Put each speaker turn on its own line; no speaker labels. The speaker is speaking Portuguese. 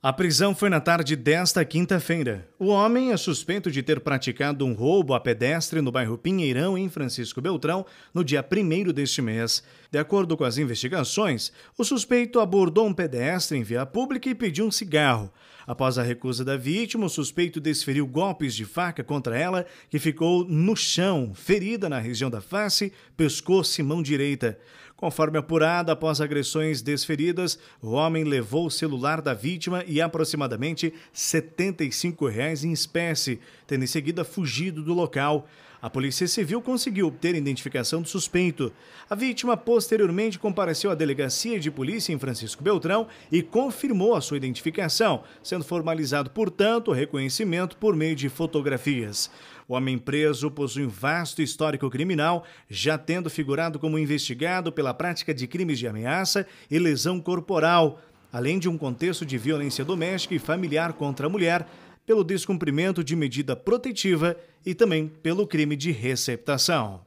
A prisão
foi na tarde desta quinta-feira. O homem é suspeito de ter praticado um roubo a pedestre no bairro Pinheirão, em Francisco Beltrão, no dia 1 deste mês. De acordo com as investigações, o suspeito abordou um pedestre em via pública e pediu um cigarro. Após a recusa da vítima, o suspeito desferiu golpes de faca contra ela, que ficou no chão, ferida na região da face, pescoço e mão direita. Conforme apurado, após agressões desferidas, o homem levou o celular da vítima e aproximadamente R$ 75 reais reais em espécie, tendo em seguida fugido do local. A Polícia Civil conseguiu obter a identificação do suspeito. A vítima posteriormente compareceu à delegacia de polícia em Francisco Beltrão e confirmou a sua identificação, sendo formalizado, portanto, o reconhecimento por meio de fotografias. O homem preso possui um vasto histórico criminal, já tendo figurado como investigado pela prática de crimes de ameaça e lesão corporal, além de um contexto de violência doméstica e familiar contra a mulher pelo descumprimento de medida protetiva e também pelo crime de receptação.